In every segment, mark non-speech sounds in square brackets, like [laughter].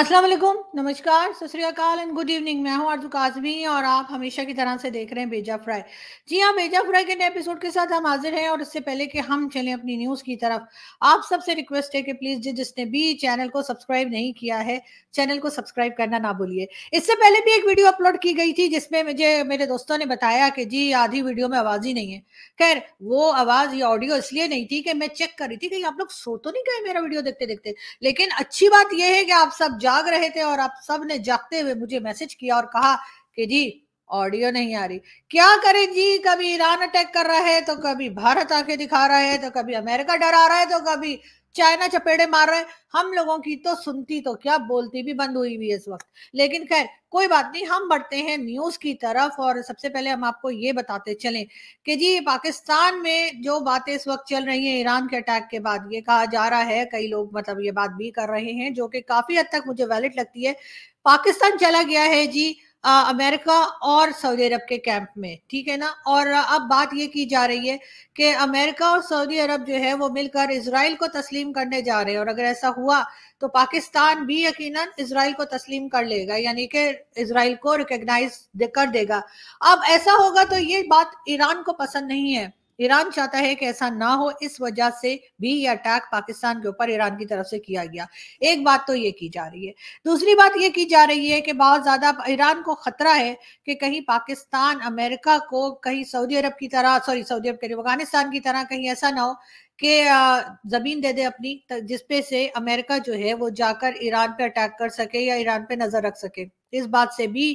अस्सलाम वालेकुम नमस्कार सतरीकाल एंड गुड इवनिंग मैं हूं आरजू काजमी और आप हमेशा की तरह से देख रहे हैं बेजा फ्राई जी हाँ बेजा फ्राई के नए एपिसोड के साथ हम हाजिर हैं और इससे पहले कि हम चलें अपनी न्यूज़ की तरफ आप सबसे रिक्वेस्ट है कि प्लीज़ जी जिसने भी चैनल को सब्सक्राइब नहीं किया है चैनल को सब्सक्राइब करना ना भूलिए इससे पहले भी एक वीडियो अपलोड की गई थी जिसमें मुझे मेरे दोस्तों ने बताया कि जी आधी वीडियो में आवाज़ ही नहीं है खैर वो आवाज़ या ऑडियो इसलिए नहीं थी कि मैं चेक कर रही थी कि आप लोग सो तो नहीं गए मेरा वीडियो देखते देखते लेकिन अच्छी बात यह है कि आप सब जाग रहे थे और आप सब ने जागते हुए मुझे मैसेज किया और कहा कि जी ऑडियो नहीं आ रही क्या करें जी कभी ईरान अटैक कर रहा है तो कभी भारत आके दिखा रहा है तो कभी अमेरिका डरा रहा है तो कभी चाइना चपेड़े मार रहे हम लोगों की तो सुनती तो क्या बोलती भी बंद हुई भी इस वक्त लेकिन खैर कोई बात नहीं हम बढ़ते हैं न्यूज की तरफ और सबसे पहले हम आपको ये बताते चलें कि जी पाकिस्तान में जो बातें इस वक्त चल रही हैं ईरान के अटैक के बाद ये कहा जा रहा है कई लोग मतलब ये बात भी कर रहे हैं जो कि काफी हद तक मुझे वैलिड लगती है पाकिस्तान चला गया है जी अमेरिका और सऊदी अरब के कैंप में ठीक है ना और अब बात ये की जा रही है कि अमेरिका और सऊदी अरब जो है वो मिलकर इसराइल को तस्लीम करने जा रहे हैं और अगर ऐसा हुआ तो पाकिस्तान भी यकीनन इसराइल को तस्लीम कर लेगा यानी कि इसराइल को रिकग्नाइज कर देगा अब ऐसा होगा तो ये बात ईरान को पसंद नहीं है ईरान चाहता है कि ऐसा ना हो इस वजह से भी ये अटैक पाकिस्तान के ऊपर ईरान की तरफ से किया गया एक बात तो ये की जा रही है दूसरी बात ये की जा रही है कि बहुत ज़्यादा ईरान को ख़तरा है कि कहीं पाकिस्तान अमेरिका को कहीं सऊदी अरब की तरह सॉरी सऊदी अरब के अफगानिस्तान की तरह कहीं ऐसा ना हो कि जमीन दे दे अपनी जिसपे से अमेरिका जो है वो जाकर ईरान पे अटैक कर सके या ईरान पे नजर रख सके इस बात से भी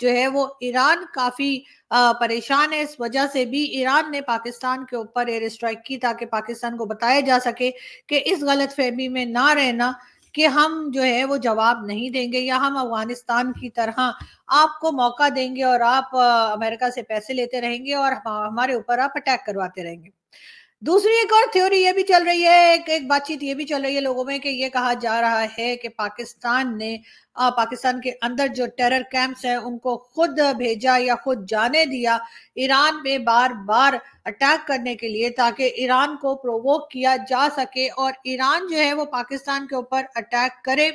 जो है वो ईरान काफी परेशान है इस वजह से भी ईरान ने पाकिस्तान के ऊपर एयर स्ट्राइक की ताकि पाकिस्तान को बताया जा सके कि इस गलत फहमी में ना रहना कि हम जो है वो जवाब नहीं देंगे या हम अफगानिस्तान की तरह आपको मौका देंगे और आप अमेरिका से पैसे लेते रहेंगे और हमारे ऊपर आप अटैक करवाते रहेंगे दूसरी एक और थ्योरी ये भी चल रही है एक, एक बातचीत ये भी चल रही है लोगों में कि ये कहा जा रहा है कि पाकिस्तान ने आ, पाकिस्तान के अंदर जो टेरर कैंप्स हैं उनको खुद भेजा या खुद जाने दिया ईरान में बार बार अटैक करने के लिए ताकि ईरान को प्रोवोक किया जा सके और ईरान जो है वो पाकिस्तान के ऊपर अटैक करे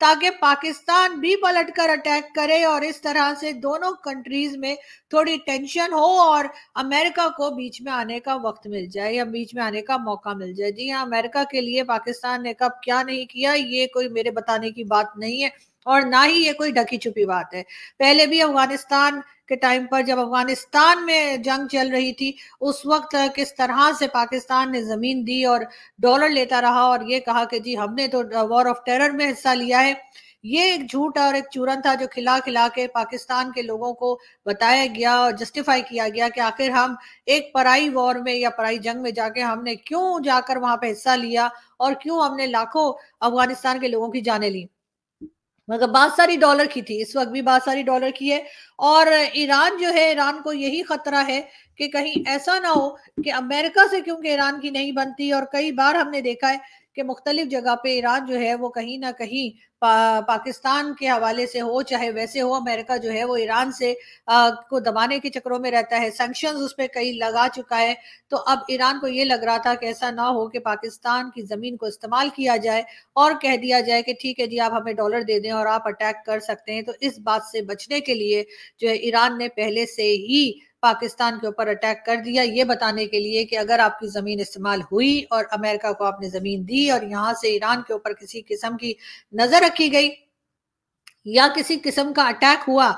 ताकि पाकिस्तान भी पलटकर अटैक करे और इस तरह से दोनों कंट्रीज में थोड़ी टेंशन हो और अमेरिका को बीच में आने का वक्त मिल जाए या बीच में आने का मौका मिल जाए जी हाँ अमेरिका के लिए पाकिस्तान ने कब क्या नहीं किया ये कोई मेरे बताने की बात नहीं है और ना ही ये कोई ढकी छुपी बात है पहले भी अफगानिस्तान के टाइम पर जब अफगानिस्तान में जंग चल रही थी उस वक्त किस तरह से पाकिस्तान ने ज़मीन दी और डॉलर लेता रहा और ये कहा कि जी हमने तो वॉर ऑफ टेरर में हिस्सा लिया है ये एक झूठ और एक चूरन था जो खिला खिला के पाकिस्तान के लोगों को बताया गया और जस्टिफाई किया गया कि आखिर हम एक पराई वॉर में या पराई जंग में जाके हमने क्यों जाकर वहां पे हिस्सा लिया और क्यों हमने लाखों अफगानिस्तान के लोगों की जाने ली मगर बात सारी डॉलर की थी इस वक्त भी बात सारी डॉलर की है और ईरान जो है ईरान को यही खतरा है कि कहीं ऐसा ना हो कि अमेरिका से क्योंकि ईरान की नहीं बनती और कई बार हमने देखा है कि मुख्तलिफ जगह पे ईरान जो है वो कहीं ना कहीं पा, पाकिस्तान के हवाले से हो चाहे वैसे हो अमेरिका जो है वो ईरान से आ, को दबाने के चक्रों में रहता है सेंक्शन उस पर कई लगा चुका है तो अब ईरान को ये लग रहा था कि ऐसा ना हो कि पाकिस्तान की ज़मीन को इस्तेमाल किया जाए और कह दिया जाए कि ठीक है जी आप हमें डॉलर दे दें और आप अटैक कर सकते हैं तो इस बात से बचने के लिए जो है ईरान ने पहले से ही पाकिस्तान के ऊपर अटैक कर दिया ये बताने के लिए कि अगर आपकी ज़मीन इस्तेमाल हुई और अमेरिका को आपने ज़मीन दी और यहाँ से ईरान के ऊपर किसी किस्म की नज़र रखी गई या किसी किस्म का अटैक हुआ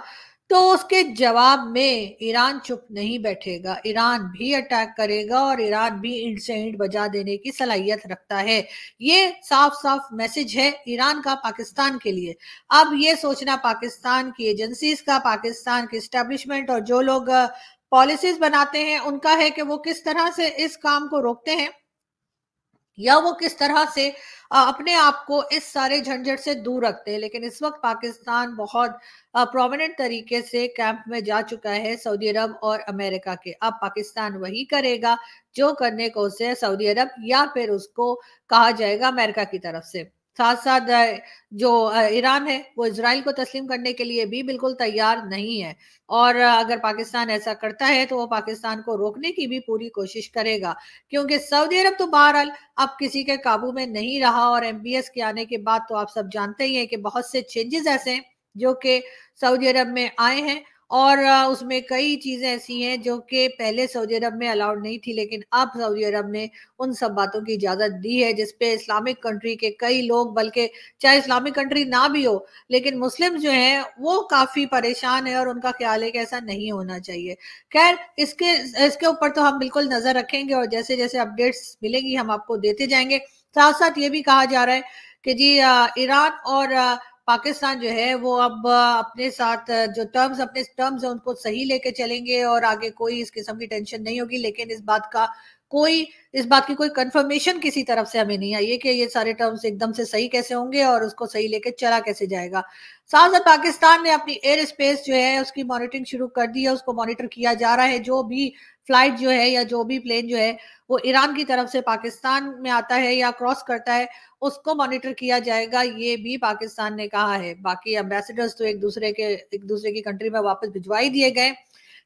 तो उसके जवाब में ईरान चुप नहीं बैठेगा ईरान भी अटैक करेगा और ईरान भी ईंट से ईंट बजा देने की सलाहियत रखता है ये साफ साफ मैसेज है ईरान का पाकिस्तान के लिए अब ये सोचना पाकिस्तान की एजेंसीज का पाकिस्तान की स्टैब्लिशमेंट और जो लोग पॉलिसीज बनाते हैं उनका है कि वो किस तरह से इस काम को रोकते हैं या वो किस तरह से अपने आप को इस सारे झंझट से दूर रखते हैं लेकिन इस वक्त पाकिस्तान बहुत प्रोमिनेंट तरीके से कैंप में जा चुका है सऊदी अरब और अमेरिका के अब पाकिस्तान वही करेगा जो करने को उसे सऊदी अरब या फिर उसको कहा जाएगा अमेरिका की तरफ से साथ साथ जो ईरान है वो इसराइल को तस्लीम करने के लिए भी बिल्कुल तैयार नहीं है और अगर पाकिस्तान ऐसा करता है तो वो पाकिस्तान को रोकने की भी पूरी कोशिश करेगा क्योंकि सऊदी अरब तो बहरहाल अब किसी के काबू में नहीं रहा और एम के आने के बाद तो आप सब जानते ही हैं कि बहुत से चेंजेस ऐसे हैं जो कि सऊदी अरब में आए हैं और उसमें कई चीज़ें ऐसी हैं जो कि पहले सऊदी अरब में अलाउड नहीं थी लेकिन अब सऊदी अरब ने उन सब बातों की इजाज़त दी है जिसपे इस्लामिक कंट्री के कई लोग बल्कि चाहे इस्लामिक कंट्री ना भी हो लेकिन मुस्लिम जो हैं वो काफ़ी परेशान है और उनका ख्याल है कि ऐसा नहीं होना चाहिए खैर इसके इसके ऊपर तो हम बिल्कुल नज़र रखेंगे और जैसे जैसे अपडेट्स मिलेंगी हम आपको देते जाएंगे साथ साथ ये भी कहा जा रहा है कि जी ईरान और पाकिस्तान जो है वो अब अपने साथ जो टर्म्स अपने टर्म्स हैं उनको सही लेके चलेंगे और आगे कोई इस किस्म की टेंशन नहीं होगी लेकिन इस बात का कोई इस बात की कोई कंफर्मेशन किसी तरफ से हमें नहीं आई है कि ये सारे टर्म्स एकदम से सही कैसे होंगे और उसको सही लेके चला कैसे जाएगा साथ साथ पाकिस्तान ने अपनी एयर स्पेस जो है उसकी मॉनिटरिंग शुरू कर दी है उसको मॉनिटर किया जा रहा है जो भी फ्लाइट जो है या जो भी प्लेन जो है वो ईरान की तरफ से पाकिस्तान में आता है या क्रॉस करता है उसको मॉनिटर किया जाएगा ये भी पाकिस्तान ने कहा है बाकी एम्बेसडर्स तो एक दूसरे के एक दूसरे की कंट्री में वापस भिजवा ही दिए गए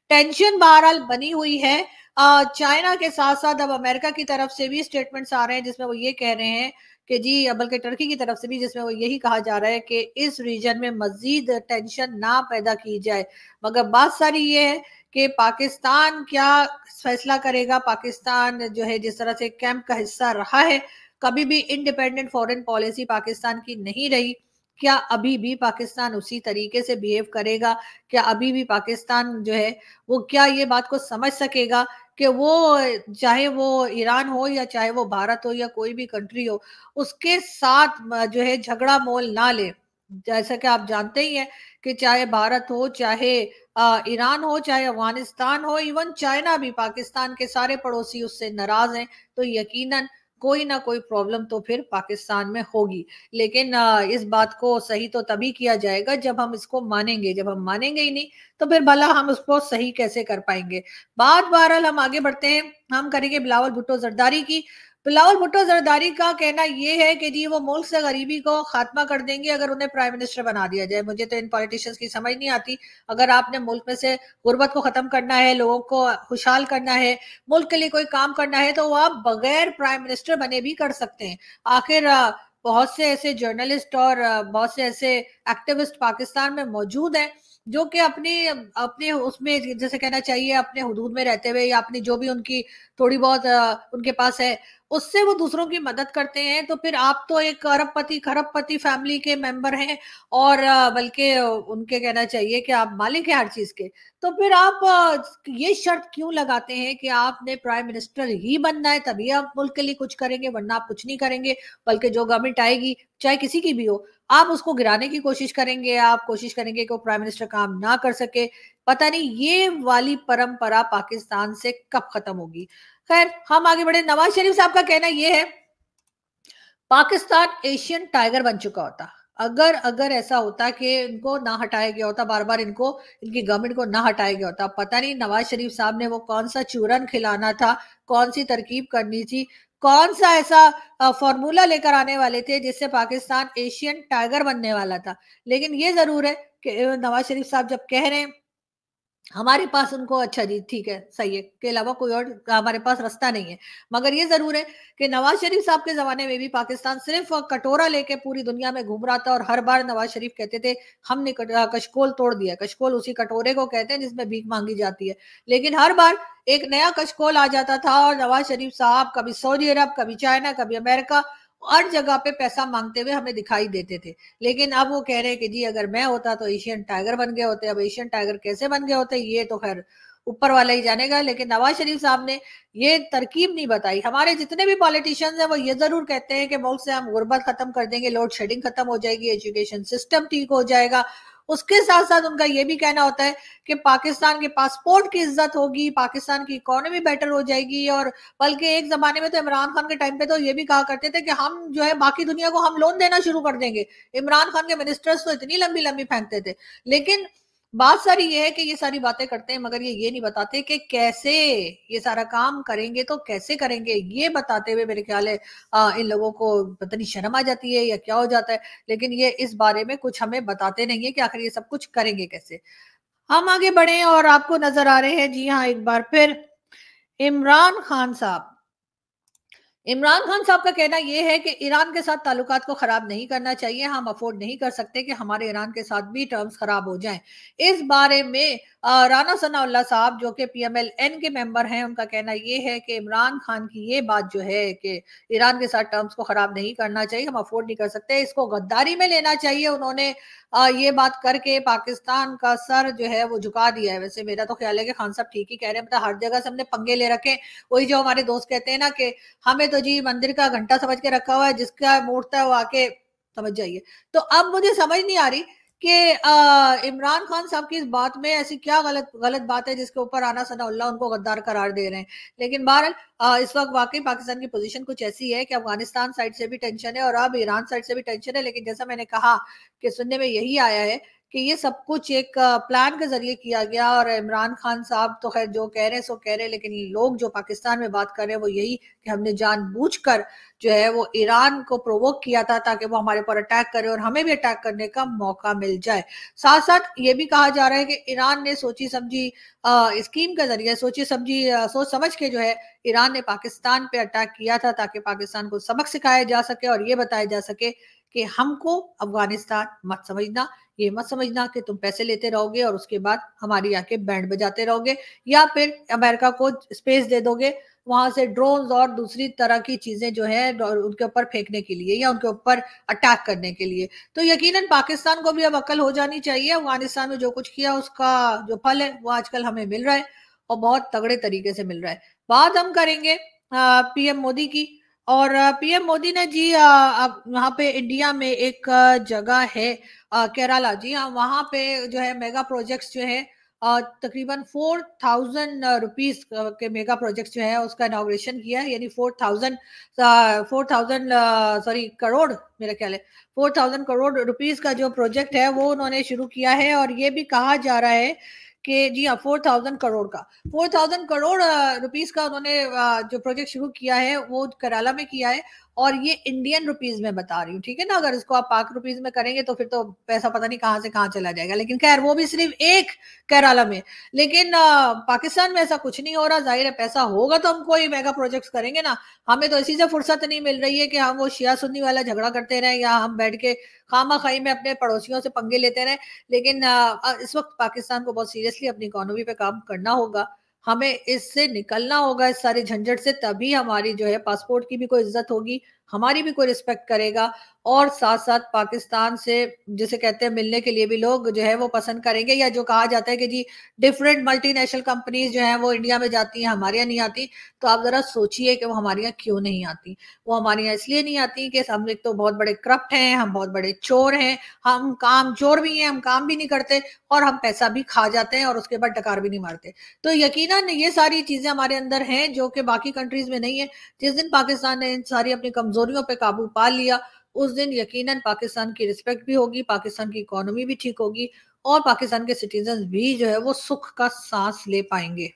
टेंशन बहरहाल बनी हुई है चाइना के साथ साथ अब अमेरिका की तरफ से भी स्टेटमेंट्स आ रहे हैं जिसमें वो ये कह रहे हैं कि जी बल्कि टर्की की तरफ से भी जिसमें वो यही कहा जा रहा है कि इस रीजन में मजीद टेंशन ना पैदा की जाए मगर बात सारी ये है कि पाकिस्तान क्या फैसला करेगा पाकिस्तान जो है जिस तरह से कैंप का हिस्सा रहा है कभी भी इंडिपेंडेंट फॉरेन पॉलिसी पाकिस्तान की नहीं रही क्या अभी भी पाकिस्तान उसी तरीके से बिहेव करेगा क्या अभी भी पाकिस्तान जो है वो क्या ये बात को समझ सकेगा कि वो चाहे वो ईरान हो या चाहे वो भारत हो या कोई भी कंट्री हो उसके साथ जो है झगड़ा मोल ना ले जैसा कि आप जानते ही हैं कि चाहे भारत हो चाहे ईरान हो चाहे अफगानिस्तान हो इवन चाइना भी पाकिस्तान के सारे पड़ोसी उससे नाराज हैं तो यकीनन कोई ना कोई प्रॉब्लम तो फिर पाकिस्तान में होगी लेकिन इस बात को सही तो तभी किया जाएगा जब हम इसको मानेंगे जब हम मानेंगे ही नहीं तो फिर भला हम उसको सही कैसे कर पाएंगे बाद बहरहाल हम आगे बढ़ते हैं हम करेंगे बिलावल भुट्टो जरदारी की बिलावल तो भुट्टो जरदारी का कहना यह है कि जी वो मुल्क से गरीबी को खात्मा कर देंगे अगर उन्हें प्राइम मिनिस्टर बना दिया जाए मुझे तो इन पॉलिटिशियंस की समझ नहीं आती अगर आपने मुल्क में से गुर्बत को खत्म करना है लोगों को खुशहाल करना है मुल्क के लिए कोई काम करना है तो वो आप बगैर प्राइम मिनिस्टर बने भी कर सकते हैं आखिर बहुत से ऐसे जर्नलिस्ट और बहुत से ऐसे एक्टिविस्ट पाकिस्तान में मौजूद हैं जो कि अपने अपने उसमें जैसे कहना चाहिए अपने हदूद में रहते हुए या अपनी जो भी उनकी थोड़ी बहुत उनके पास है उससे वो दूसरों की मदद करते हैं तो फिर आप तो एक अरबपति खरबपति फैमिली के मेंबर हैं और बल्कि उनके कहना चाहिए कि आप मालिक हैं हर चीज के तो फिर आप ये शर्त क्यों लगाते हैं कि आपने प्राइम मिनिस्टर ही बनना है तभी आप मुल्क के लिए कुछ करेंगे वरना आप कुछ नहीं करेंगे बल्कि जो गवर्नमेंट आएगी चाहे किसी की भी हो आप उसको गिराने की कोशिश करेंगे आप कोशिश करेंगे कि वो प्राइम मिनिस्टर काम ना कर सके पता नहीं ये वाली परंपरा पाकिस्तान से कब खत्म होगी खैर हम आगे बढ़े नवाज शरीफ साहब का कहना यह है पाकिस्तान एशियन टाइगर बन चुका होता अगर अगर ऐसा होता कि इनको ना हटाया गया होता बार बार इनको इनकी गवर्नमेंट को ना हटाया गया होता पता नहीं नवाज शरीफ साहब ने वो कौन सा चूरन खिलाना था कौन सी तरकीब करनी थी कौन सा ऐसा फॉर्मूला लेकर आने वाले थे जिससे पाकिस्तान एशियन टाइगर बनने वाला था लेकिन ये जरूर है कि नवाज शरीफ साहब जब कह रहे हैं हमारे पास उनको अच्छा जी ठीक है सही है के अलावा कोई और हमारे पास रास्ता नहीं है मगर ये जरूर है कि नवाज शरीफ साहब के जमाने में भी पाकिस्तान सिर्फ कटोरा लेके पूरी दुनिया में घूम रहा था और हर बार नवाज शरीफ कहते थे हमने कशकोल तोड़ दिया कशकोल उसी कटोरे को कहते हैं जिसमें भीख मांगी जाती है लेकिन हर बार एक नया कशकोल आ जाता था और नवाज शरीफ साहब कभी सऊदी अरब कभी चाइना कभी अमेरिका हर जगह पे पैसा मांगते हुए हमें दिखाई देते थे लेकिन अब वो कह रहे हैं कि जी अगर मैं होता तो एशियन टाइगर बन गए होते अब एशियन टाइगर कैसे बन गए होते ये तो खैर ऊपर वाला ही जानेगा लेकिन नवाज शरीफ साहब ने ये तरकीब नहीं बताई हमारे जितने भी पॉलिटिशियंस हैं वो ये जरूर कहते हैं कि मुल्क से हम गुर्बत खत्म कर देंगे लोड शेडिंग खत्म हो जाएगी एजुकेशन सिस्टम ठीक हो जाएगा उसके साथ साथ उनका यह भी कहना होता है कि पाकिस्तान के पासपोर्ट की इज्जत होगी पाकिस्तान की इकोनॉमी बेटर हो जाएगी और बल्कि एक जमाने में तो इमरान खान के टाइम पे तो ये भी कहा करते थे कि हम जो है बाकी दुनिया को हम लोन देना शुरू कर देंगे इमरान खान के मिनिस्टर्स तो इतनी लंबी लंबी फेंकते थे लेकिन बात सारी ये है कि ये सारी बातें करते हैं मगर ये ये नहीं बताते कि कैसे ये सारा काम करेंगे तो कैसे करेंगे ये बताते हुए मेरे ख्याल है आ, इन लोगों को पता नहीं शर्म आ जाती है या क्या हो जाता है लेकिन ये इस बारे में कुछ हमें बताते नहीं है कि आखिर ये सब कुछ करेंगे कैसे हम आगे बढ़े और आपको नजर आ रहे हैं जी हाँ एक बार फिर इमरान खान साहब इमरान खान साहब का कहना यह है कि ईरान के साथ ताल्लुक को खराब नहीं करना चाहिए हम अफोर्ड नहीं कर सकते कि हमारे ईरान के साथ भी टर्म्स खराब हो जाएं इस बारे में राना सनाउल्ला साहब जो कि पीएमएलएन के मेंबर हैं उनका कहना यह है कि इमरान खान की ये बात जो है कि ईरान के साथ टर्म्स को खराब नहीं करना चाहिए हम अफोर्ड नहीं कर सकते इसको गद्दारी में लेना चाहिए उन्होंने ये बात करके पाकिस्तान का सर जो है वो झुका दिया है वैसे मेरा तो ख्याल है कि खान साहब ठीक ही कह रहे हैं मतलब हर जगह से हमने पंगे ले रखे वही जो हमारे दोस्त कहते हैं ना कि हमें तो तो जी मंदिर का घंटा समझ के रखा हुआ है जिसका मोड़ता है वो आके समझ जाइए तो अब मुझे समझ नहीं आ रही कि इमरान खान साहब की इस बात में ऐसी क्या गलत गलत बात है जिसके ऊपर आना सनाउल्ला उनको गद्दार करार दे रहे हैं लेकिन बहरहाल इस वक्त वाकई पाकिस्तान की पोजीशन कुछ ऐसी है कि अफगानिस्तान साइड से भी टेंशन है और अब ईरान साइड से भी टेंशन है लेकिन जैसा मैंने कहा कि सुनने में यही आया है कि ये सब कुछ एक प्लान के जरिए किया गया और इमरान खान साहब तो खैर जो कह रहे हैं सो कह रहे हैं लेकिन लोग जो पाकिस्तान में बात कर रहे हैं वो यही कि हमने जानबूझकर जो है वो ईरान को प्रोवोक किया था ताकि वो हमारे ऊपर अटैक करे और हमें भी अटैक करने का मौका मिल जाए साथ साथ ये भी कहा जा रहा है कि ईरान ने सोची समझी स्कीम के जरिए सोची समझी सोच समझ के जो है ईरान ने पाकिस्तान पे अटैक किया था ताकि पाकिस्तान को सबक सिखाया जा सके और ये बताया जा सके कि हमको अफगानिस्तान मत समझना ये मत समझना कि तुम पैसे लेते रहोगे और उसके बाद हमारी आके बैंड बजाते रहोगे या फिर अमेरिका को स्पेस दे दोगे वहां से ड्रोन और दूसरी तरह की चीजें जो है उनके ऊपर फेंकने के लिए या उनके ऊपर अटैक करने के लिए तो यकीनन पाकिस्तान को भी अब अकल हो जानी चाहिए अफगानिस्तान में जो कुछ किया उसका जो फल है वो आजकल हमें मिल रहा है और बहुत तगड़े तरीके से मिल रहा है बात हम करेंगे पीएम मोदी की और पीएम मोदी ने जी अब वहाँ पे इंडिया में एक जगह है केरला जी हाँ वहाँ पे जो है मेगा प्रोजेक्ट्स जो है तकरीबन फोर थाउजेंड रुपीज के मेगा प्रोजेक्ट जो है उसका इनाग्रेशन किया है यानी four thousand four thousand sorry crore मेरा ख्याल है फोर थाउजेंड करोड़ रुपीज का जो प्रोजेक्ट है वो उन्होंने शुरू किया है और ये भी कहा जा रहा है कि जी हाँ फोर थाउजेंड करोड़ का फोर थाउजेंड करोड़ रुपीज का उन्होंने uh, जो प्रोजेक्ट शुरू किया है वो कराला में किया है और ये इंडियन रुपीज में बता रही हूँ ठीक है ना अगर इसको आप पाक रुपीज में करेंगे तो फिर तो पैसा पता नहीं कहाँ से कहाँ चला जाएगा लेकिन खैर वो भी सिर्फ एक केरला में लेकिन आ, पाकिस्तान में ऐसा कुछ नहीं हो रहा जाहिर है पैसा होगा तो हम कोई मेगा प्रोजेक्ट करेंगे ना हमें तो इसी से फुर्सत नहीं मिल रही है कि हम वो शिया सुन्नी वाला झगड़ा करते रहे या हम बैठ के खामा खाई में अपने पड़ोसियों से पंगे लेते रहे लेकिन इस वक्त पाकिस्तान को बहुत सीरियसली अपनी इकोनॉमी पे काम करना होगा हमें इससे निकलना होगा इस सारे झंझट से तभी हमारी जो है पासपोर्ट की भी कोई इज्जत होगी हमारी भी कोई रिस्पेक्ट करेगा और साथ साथ पाकिस्तान से जिसे कहते हैं मिलने के लिए भी लोग जो है वो पसंद करेंगे या जो कहा जाता है कि जी डिफरेंट मल्टीनेशनल कंपनीज जो है वो इंडिया में जाती हैं हमारे यहाँ नहीं आती तो आप ज़रा सोचिए कि वो हमारे यहाँ क्यों नहीं आती वो हमारे यहाँ इसलिए नहीं आती कि हम एक तो बहुत बड़े करप्ट हैं हम बहुत बड़े चोर हैं हम काम चोर भी हैं हम काम भी नहीं करते और हम पैसा भी खा जाते हैं और उसके बाद डकार भी नहीं मारते तो यकीन ये सारी चीज़ें हमारे अंदर हैं जो कि बाकी कंट्रीज में नहीं है जिस दिन पाकिस्तान ने इन सारी अपनी कमजोरियों पर काबू पा लिया उस दिन यकीनन पाकिस्तान की रिस्पेक्ट भी होगी पाकिस्तान की इकोनॉमी भी ठीक होगी और पाकिस्तान के सिटीजन भी जो है वो सुख का सांस ले पाएंगे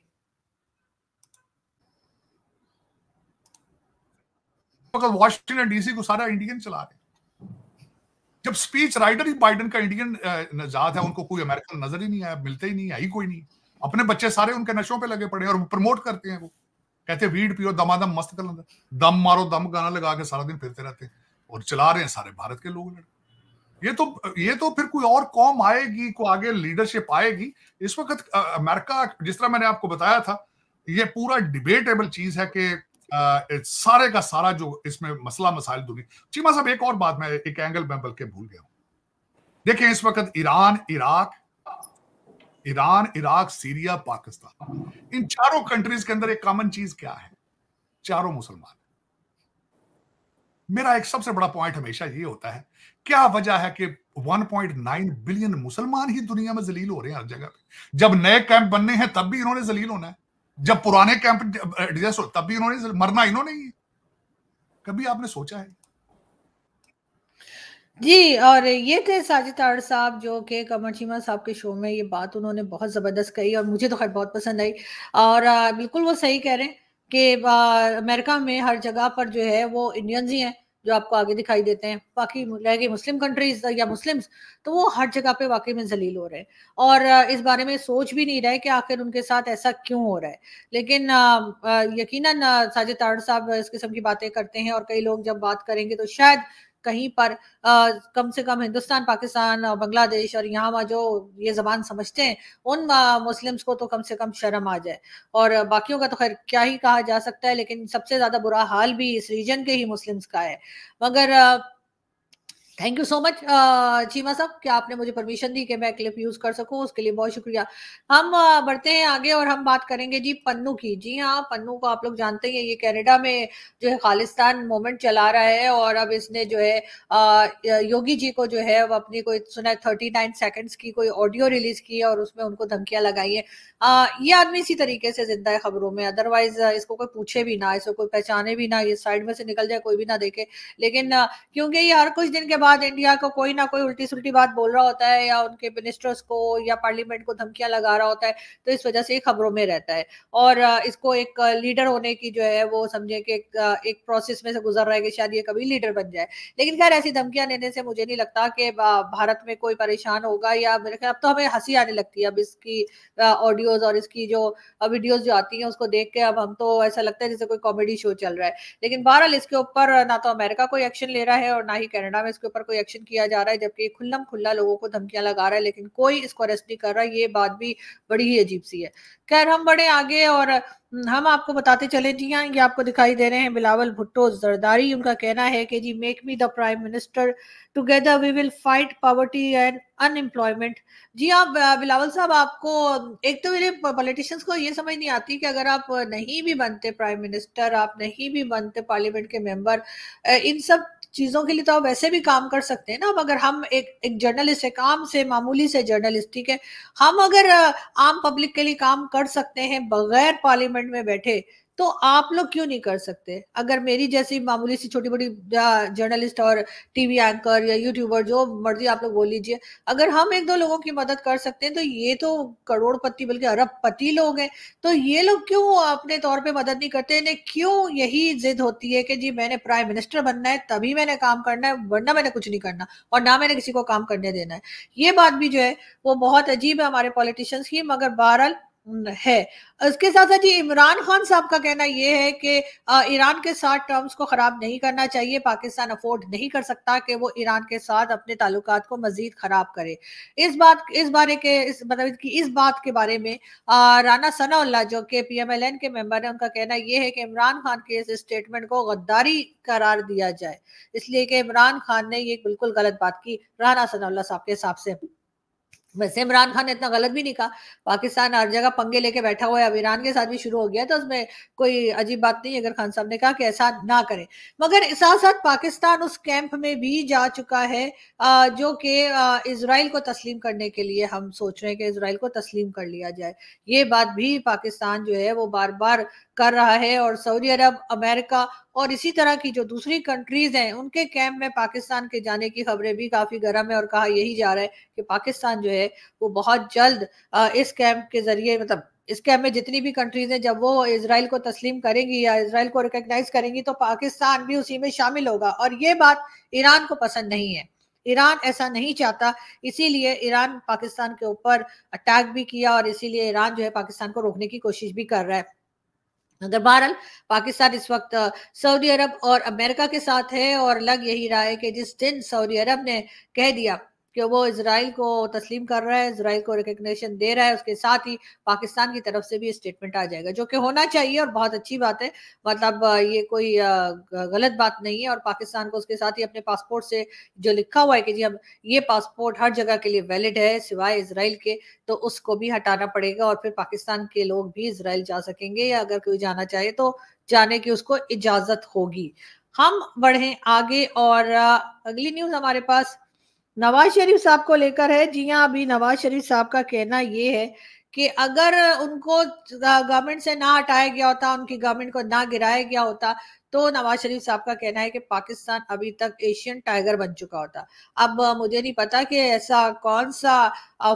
वॉशिंगटन डीसी को सारा इंडियन चला रहे जब स्पीच राइटर ही बाइडन का इंडियन नजात है उनको कोई अमेरिकन नजर ही नहीं आया मिलते ही नहीं आई कोई नहीं अपने बच्चे सारे उनके नशों पे लगे पड़े और प्रमोट करते हैं वो कहते हैं वीड पियो दमादम मस्त कर दम मारो दम गाना लगा के सारा दिन फिरते रहते हैं और चला रहे हैं सारे भारत के लोग लड़के ये तो ये तो फिर कोई और कॉम आएगी को आगे लीडरशिप आएगी इस वक्त अमेरिका जिस तरह मैंने आपको बताया था ये पूरा डिबेटेबल चीज है कि सारे का सारा जो इसमें मसला मसाइल दुनिया चीमा हाँ साहब एक और बात मैं एक एंगल में बल्कि भूल गया हूं देखिए इस वक्त Iran Iraq Iran Iraq Syria Pakistan इन चारों कंट्रीज के अंदर एक कॉमन चीज क्या है चारों मुसलमान मेरा एक सबसे बड़ा पॉइंट हमेशा ये होता है क्या वजह है कि 1.9 बिलियन मुसलमान ही दुनिया में जलील हो रहे हैं हर जगह पे जब नए कैंप बनने हैं तब भी इन्होंने जलील होना है जब पुराने कैंप एडजस्ट हो तब भी इन्होंने मरना इन्होंने ही कभी आपने सोचा है जी और ये थे साजिद साहब जो कि कमर चीमा साहब के शो में ये बात उन्होंने बहुत ज़बरदस्त कही और मुझे तो खैर बहुत पसंद आई और बिल्कुल वो सही कह रहे हैं कि अमेरिका में हर जगह पर जो है वो इंडियंस ही हैं जो आपको आगे दिखाई देते हैं बाकी रह गई मुस्लिम कंट्रीज या मुस्लिम्स तो वो हर जगह पे वाकई में जलील हो रहे हैं और इस बारे में सोच भी नहीं रहे कि आखिर उनके साथ ऐसा क्यों हो रहा है लेकिन यकीनन साजिद ताड़ साहब इस किस्म की बातें करते हैं और कई लोग जब बात करेंगे तो शायद कहीं पर आ, कम से कम हिंदुस्तान पाकिस्तान और बांग्लादेश और यहाँ वहाँ जो ये जबान समझते हैं उन मुस्लिम्स को तो कम से कम शर्म आ जाए और बाकियों का तो खैर क्या ही कहा जा सकता है लेकिन सबसे ज़्यादा बुरा हाल भी इस रीजन के ही मुस्लिम्स का है मगर thank you so much Cheema साहब क्या आपने मुझे परमिशन दी कि मैं क्लिप यूज कर सकूं उसके लिए बहुत शुक्रिया हम uh, बढ़ते हैं आगे और हम बात करेंगे जी पन्नू की जी हाँ पन्नू को आप लोग जानते ही हैं ये कनाडा में जो है खालिस्तान मोमेंट चला रहा है और अब इसने जो है आ, uh, योगी जी को जो है वो अपनी कोई सुना थर्टी नाइन सेकेंड्स की कोई ऑडियो रिलीज की है और उसमें उनको धमकियां लगाई है आ, uh, ये आदमी इसी तरीके से जिंदा है खबरों में अदरवाइज इसको कोई पूछे भी ना इसको कोई पहचाने भी ना ये साइड में से निकल जाए कोई भी ना देखे लेकिन क्योंकि ये हर कुछ दिन के बाद बाद इंडिया को कोई ना कोई उल्टी सुल्टी बात बोल रहा होता है या उनके मिनिस्टर्स को या पार्लियामेंट को धमकियां लगा रहा होता है तो इस वजह से खबरों में रहता है और इसको एक लीडर होने की जो है वो समझे कि एक, एक प्रोसेस में से गुजर रहा है कि शायद ये कभी लीडर बन जाए लेकिन खैर ऐसी धमकियां लेने से मुझे नहीं लगता कि भारत में कोई परेशान होगा या मेरे ख्याल अब तो हमें हंसी आने लगती है अब इसकी ऑडियोज और इसकी जो वीडियोज जो आती है उसको देख के अब हम तो ऐसा लगता है जैसे कोई कॉमेडी शो चल रहा है लेकिन बहरहाल इसके ऊपर ना तो अमेरिका कोई एक्शन ले रहा है और ना ही कैनेडा में इसके ऊपर पर कोई एक्शन किया जा रहा है जबकि खुल्लम खुल्ला लोगों को धमकियां लगा रहा है लेकिन कोई इसको अरेस्ट नहीं कर रहा ये बात भी बड़ी ही अजीब सी है खैर हम बड़े आगे और हम्म, हम आपको बताते चले जी हाँ ये आपको दिखाई दे रहे हैं बिलावल भुट्टो जरदारी उनका कहना है कि जी make me the prime minister together we will fight poverty and unemployment जी हाँ बिलावल साहब आपको एक तो मेरे पॉलिटिशियंस को ये समझ नहीं आती कि अगर आप नहीं भी बनते प्राइम मिनिस्टर आप नहीं भी बनते पार्लियामेंट के मेंबर इन सब चीज़ों के लिए तो आप वैसे भी काम कर सकते हैं ना मगर हम एक एक जर्नलिस्ट है काम से मामूली से जर्नलिस्ट ठीक है हम अगर आम पब्लिक के लिए काम कर सकते हैं बगैर पार्लियामेंट में बैठे तो आप लोग क्यों नहीं कर सकते अगर मेरी जैसी मामूली सी छोटी बड़ी जर्नलिस्ट और टीवी एंकर या यूट्यूबर जो मर्जी आप लोग बोल लीजिए अगर हम एक दो लोगों की मदद कर सकते हैं तो ये तो करोड़पति बल्कि अरबपति लोग हैं तो ये लोग क्यों अपने तौर पे मदद नहीं करते इन्हें क्यों यही जिद होती है कि जी मैंने प्राइम मिनिस्टर बनना है तभी मैंने काम करना है वरना मैंने कुछ नहीं करना और ना मैंने किसी को काम करने देना है ये बात भी जो है वो बहुत अजीब है हमारे पॉलिटिशियंस की मगर बहरहाल है इसके साथ साथ जी इमरान खान साहब का कहना यह है कि ईरान के साथ टर्म्स को खराब नहीं करना चाहिए पाकिस्तान अफोर्ड नहीं कर सकता कि वो ईरान के साथ अपने ताल्लुक को मजीद खराब करे इस बात इस बारे के इस मतलब कि इस बात के बारे में राना सनाउल्ला जो कि पीएमएलएन के मेंबर है उनका कहना यह है कि इमरान खान के इस स्टेटमेंट को गद्दारी करार दिया जाए इसलिए कि इमरान खान ने ये बिल्कुल गलत बात की राना सनाउल्ला साहब के हिसाब से वैसे इमरान खान ने इतना गलत भी नहीं कहा पाकिस्तान हर जगह पंगे लेके बैठा हुआ है अब ईरान के साथ भी शुरू हो गया तो उसमें कोई अजीब बात नहीं अगर खान साहब ने कहा कि ऐसा ना करें मगर साथ साथ पाकिस्तान उस कैंप में भी जा चुका है जो कि इसराइल को तस्लीम करने के लिए हम सोच रहे हैं कि इसराइल को तस्लीम कर लिया जाए ये बात भी पाकिस्तान जो है वो बार बार कर रहा है और सऊदी अरब अमेरिका और इसी तरह की जो दूसरी कंट्रीज हैं उनके कैंप में पाकिस्तान के जाने की खबरें भी काफी गर्म है और कहा यही जा रहा है कि पाकिस्तान जो है वो बहुत जल्द इस कैंप के जरिए मतलब इस कैंप में जितनी भी कंट्रीज हैं जब वो इसराइल को तस्लीम करेंगी या इसराइल को रिकग्नाइज करेंगी तो पाकिस्तान भी उसी में शामिल होगा और ये बात ईरान को पसंद नहीं है ईरान ऐसा नहीं चाहता इसीलिए ईरान पाकिस्तान के ऊपर अटैक भी किया और इसीलिए ईरान जो है पाकिस्तान को रोकने की कोशिश भी कर रहा है अगर बहरहाल पाकिस्तान इस वक्त सऊदी अरब और अमेरिका के साथ है और लग यही रहा है कि जिस दिन सऊदी अरब ने कह दिया कि वो इसराइल को तस्लीम कर रहा है इसराइल को रिकग्निशन दे रहा है उसके साथ ही पाकिस्तान की तरफ से भी स्टेटमेंट आ जाएगा जो कि होना चाहिए और बहुत अच्छी बात है मतलब ये कोई गलत बात नहीं है और पाकिस्तान को उसके साथ ही अपने पासपोर्ट से जो लिखा हुआ है कि जी हम ये पासपोर्ट हर जगह के लिए वैलिड है सिवाय इसराइल के तो उसको भी हटाना पड़ेगा और फिर पाकिस्तान के लोग भी इसराइल जा सकेंगे या अगर कोई जाना चाहे तो जाने की उसको इजाजत होगी हम बढ़ें आगे और अगली न्यूज हमारे पास नवाज शरीफ साहब को लेकर है जी हाँ अभी नवाज शरीफ साहब का कहना ये है कि अगर उनको गवर्नमेंट से ना हटाया गया होता उनकी गवर्नमेंट को ना गिराया गया होता तो नवाज शरीफ साहब का कहना है कि पाकिस्तान अभी तक एशियन टाइगर बन चुका होता अब मुझे नहीं पता कि ऐसा कौन सा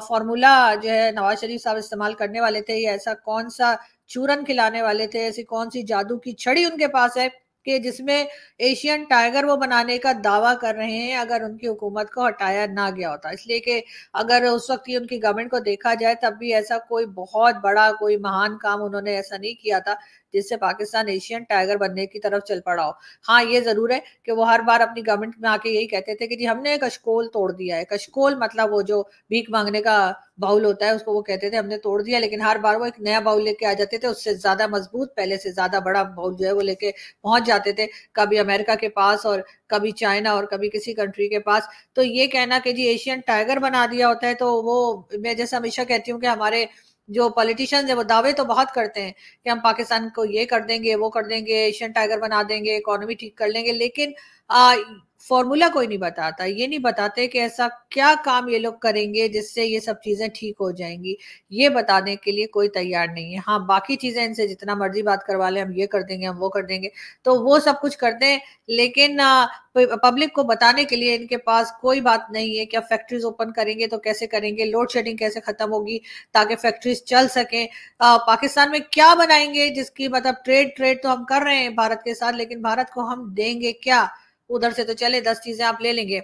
फॉर्मूला जो है नवाज शरीफ साहब इस्तेमाल करने वाले थे या ऐसा कौन सा चूरन खिलाने वाले थे ऐसी कौन सी जादू की छड़ी उनके पास है कि जिसमें एशियन टाइगर वो बनाने का दावा कर रहे हैं अगर उनकी हुकूमत को हटाया ना गया होता इसलिए कि अगर उस वक्त ही उनकी गवर्नमेंट को देखा जाए तब भी ऐसा कोई बहुत बड़ा कोई महान काम उन्होंने ऐसा नहीं किया था जिससे पाकिस्तान एशियन टाइगर बनने की तरफ चल पड़ा हो हाँ ये जरूर है कि वो हर बार अपनी गवर्नमेंट में आके यही कहते थे कि जी हमने कशकोल तोड़ दिया है कशकोल मतलब वो जो भीख मांगने का बाउल होता है उसको वो कहते थे हमने तोड़ दिया लेकिन हर बार वो एक नया बाउल लेके आ जाते थे उससे ज्यादा मजबूत पहले से ज्यादा बड़ा बाउल जो है वो लेके पहुंच जाते थे कभी अमेरिका के पास और कभी चाइना और कभी किसी कंट्री के पास तो ये कहना कि जी एशियन टाइगर बना दिया होता है तो वो मैं जैसे हमेशा कहती हूँ कि हमारे जो पॉलिटिशियंस है वो दावे तो बहुत करते हैं कि हम पाकिस्तान को ये कर देंगे वो कर देंगे एशियन टाइगर बना देंगे इकोनॉमी ठीक कर लेंगे लेकिन आ, फॉर्मूला कोई नहीं बताता ये नहीं बताते कि ऐसा क्या काम ये लोग करेंगे जिससे ये सब चीज़ें ठीक हो जाएंगी ये बताने के लिए कोई तैयार नहीं है हाँ बाकी चीज़ें इनसे जितना मर्जी बात करवा लें हम ये कर देंगे हम वो कर देंगे तो वो सब कुछ कर दें लेकिन पब्लिक को बताने के लिए इनके पास कोई बात नहीं है कि अब फैक्ट्रीज ओपन करेंगे तो कैसे करेंगे लोड शेडिंग कैसे ख़त्म होगी ताकि फैक्ट्रीज चल सकें पाकिस्तान में क्या बनाएंगे जिसकी मतलब ट्रेड ट्रेड तो हम कर रहे हैं भारत के साथ लेकिन भारत को हम देंगे क्या उधर से तो चले दस चीजें आप ले लेंगे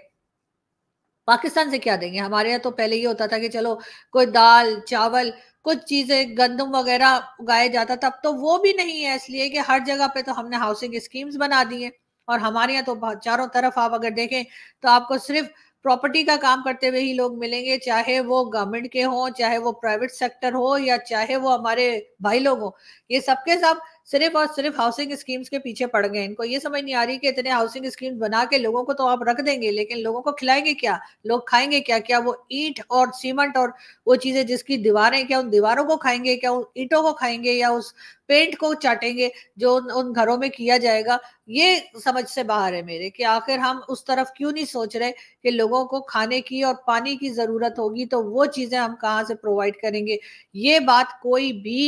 पाकिस्तान से क्या देंगे हमारे यहाँ तो पहले ये होता था कि चलो कोई दाल चावल कुछ चीजें गंदम वगैरह उगाया जाता था अब तो वो भी नहीं है इसलिए कि हर जगह पे तो हमने हाउसिंग स्कीम्स बना दी हैं और हमारे यहाँ तो चारों तरफ आप अगर देखें तो आपको सिर्फ प्रॉपर्टी का काम करते हुए ही लोग मिलेंगे चाहे वो गवर्नमेंट के हों चाहे वो प्राइवेट सेक्टर हो या चाहे वो हमारे भाई लोग हों ये सबके सब सिर्फ और सिर्फ हाउसिंग स्कीम्स के पीछे पड़ गए इनको ये समझ नहीं आ रही कि इतने हाउसिंग स्कीम्स बना के लोगों को तो आप रख देंगे लेकिन लोगों को खिलाएंगे क्या लोग खाएंगे क्या क्या वो ईट और सीमेंट और वो चीजें जिसकी दीवारें क्या उन दीवारों को खाएंगे क्या उन ईटों को खाएंगे या उस पेंट को चाटेंगे जो उन, उन घरों में किया जाएगा ये समझ से बाहर है मेरे कि आखिर हम उस तरफ क्यों नहीं सोच रहे कि लोगों को खाने की और पानी की जरूरत होगी तो वो चीजें हम कहाँ से प्रोवाइड करेंगे ये बात कोई भी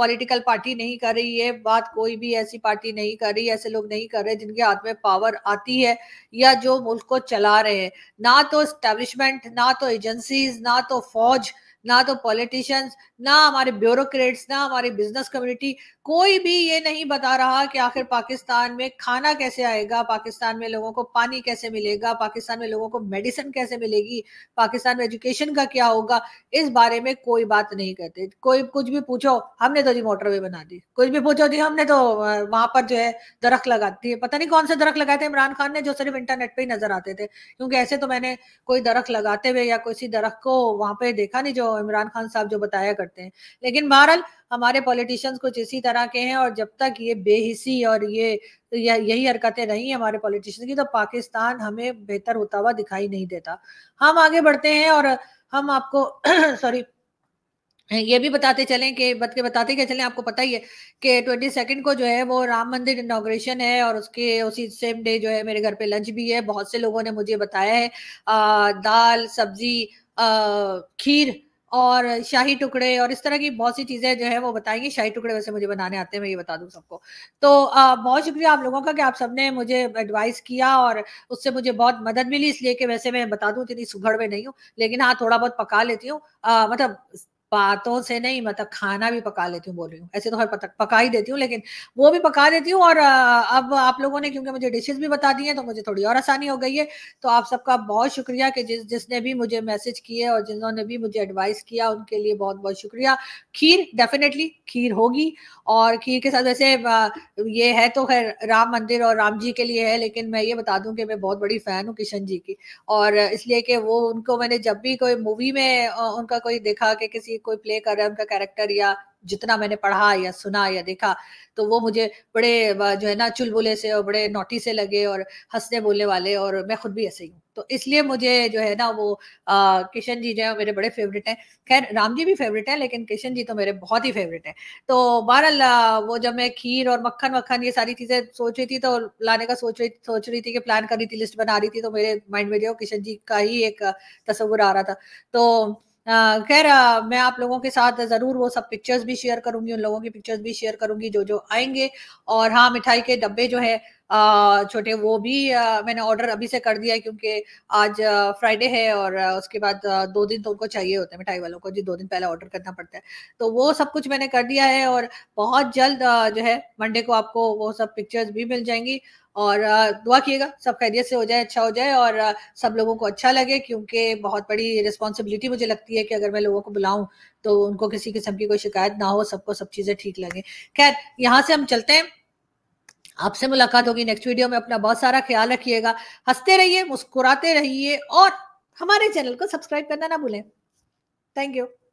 पॉलिटिकल पार्टी नहीं कर रही है बात कोई भी ऐसी पार्टी नहीं कर रही ऐसे लोग नहीं कर रहे जिनके हाथ में पावर आती है या जो मुल्क को चला रहे हैं ना तो स्टैब्लिशमेंट ना तो एजेंसीज ना तो फौज ना तो पॉलिटिशियंस ना हमारे ब्यूरोक्रेट्स ना हमारी बिजनेस कम्युनिटी कोई भी ये नहीं बता रहा कि आखिर पाकिस्तान में खाना कैसे आएगा पाकिस्तान में लोगों को पानी कैसे मिलेगा पाकिस्तान में लोगों को मेडिसिन कैसे मिलेगी पाकिस्तान में एजुकेशन का क्या होगा इस बारे में कोई बात नहीं करते कोई कुछ भी पूछो हमने तो जी मोटरवे बना दी कुछ भी पूछो जी हमने तो वहां पर जो है दरख्त लगा दिए पता नहीं कौन से दरख्त लगाए थे इमरान खान ने जो सिर्फ इंटरनेट पर ही नजर आते थे क्योंकि ऐसे तो मैंने कोई दरख्त लगाते हुए या किसी दरख्त को वहां पर देखा नहीं जो और इमरान खान साहब जो बताया करते हैं लेकिन बहरहाल हमारे पॉलिटिशियंस कुछ इसी तरह के हैं और जब तक ये बेहिसी और ये यही हरकतें नहीं है हमारे पॉलिटिशियंस की तो पाकिस्तान हमें बेहतर होता हुआ दिखाई नहीं देता हम आगे बढ़ते हैं और हम आपको सॉरी [clears throat] ये भी बताते चलें कि बत के बताते क्या चलें आपको पता ही है कि ट्वेंटी सेकेंड को जो है वो राम मंदिर इनाग्रेशन है और उसके उसी सेम डे जो है मेरे घर पे लंच भी है बहुत से लोगों ने मुझे बताया है आ, दाल सब्जी खीर और शाही टुकड़े और इस तरह की बहुत सी चीजें जो है वो बताएंगे शाही टुकड़े वैसे मुझे बनाने आते हैं मैं ये बता दूं सबको तो आ, बहुत शुक्रिया आप लोगों का कि आप सबने मुझे एडवाइस किया और उससे मुझे बहुत मदद मिली इसलिए कि वैसे मैं बता दूं इतनी सुघड़ में नहीं हूँ लेकिन हाँ थोड़ा बहुत पका लेती हूँ मतलब बातों से नहीं मतलब खाना भी पका लेती हूँ बोल रही हूँ ऐसे तो हर पता पका ही देती हूँ लेकिन वो भी पका देती हूँ और अब आप लोगों ने क्योंकि मुझे डिशेज भी बता दी हैं तो मुझे थोड़ी और आसानी हो गई है तो आप सबका बहुत शुक्रिया कि जिस जिसने भी मुझे मैसेज किए और जिन्होंने भी मुझे एडवाइस किया उनके लिए बहुत बहुत शुक्रिया खीर डेफिनेटली खीर होगी और खीर के साथ वैसे ये है तो खैर राम मंदिर और राम जी के लिए है लेकिन मैं ये बता दूं कि मैं बहुत बड़ी फ़ैन हूँ किशन जी की और इसलिए कि वो उनको मैंने जब भी कोई मूवी में उनका कोई देखा कि किसी कोई प्ले कर रहा है उनका कैरेक्टर या जितना मैंने पढ़ा या सुना या देखा तो वो मुझे बड़े जो है ना चुलबुले से और बड़े नोटी से लगे और हंसने बोलने वाले और मैं खुद भी ऐसे ही हूँ तो इसलिए मुझे जो है ना वो आ, किशन जी जो है मेरे बड़े फेवरेट हैं खैर राम जी भी फेवरेट हैं लेकिन किशन जी तो मेरे बहुत ही फेवरेट हैं तो बहरअल वो जब मैं खीर और मक्खन वक्खन ये सारी चीज़ें सोच रही थी तो लाने का सोच रही सोच रही थी कि प्लान कर रही थी लिस्ट बना रही थी तो मेरे माइंड में जो किशन जी का ही एक तस्वुर आ रहा था तो खैर मैं आप लोगों के साथ ज़रूर वो सब पिक्चर्स भी शेयर करूंगी उन लोगों की पिक्चर्स भी शेयर करूंगी जो जो आएंगे और हाँ मिठाई के डब्बे जो है छोटे वो भी आ, मैंने ऑर्डर अभी से कर दिया है क्योंकि आज फ्राइडे है और उसके बाद दो दिन तो उनको चाहिए होते हैं मिठाई वालों को जी दो दिन पहले ऑर्डर करना पड़ता है तो वो सब कुछ मैंने कर दिया है और बहुत जल्द जो है मंडे को आपको वो सब पिक्चर्स भी मिल जाएंगी और दुआ किएगा सब खैरियत से हो जाए अच्छा हो जाए और सब लोगों को अच्छा लगे क्योंकि बहुत बड़ी रिस्पॉन्सिबिलिटी मुझे लगती है कि अगर मैं लोगों को बुलाऊं तो उनको किसी किस्म की कोई शिकायत ना हो सबको सब चीज़ें ठीक लगे खैर यहाँ से हम चलते हैं आपसे मुलाकात होगी नेक्स्ट वीडियो में अपना बहुत सारा ख्याल रखिएगा हंसते रहिए मुस्कुराते रहिए और हमारे चैनल को सब्सक्राइब करना ना भूलें थैंक यू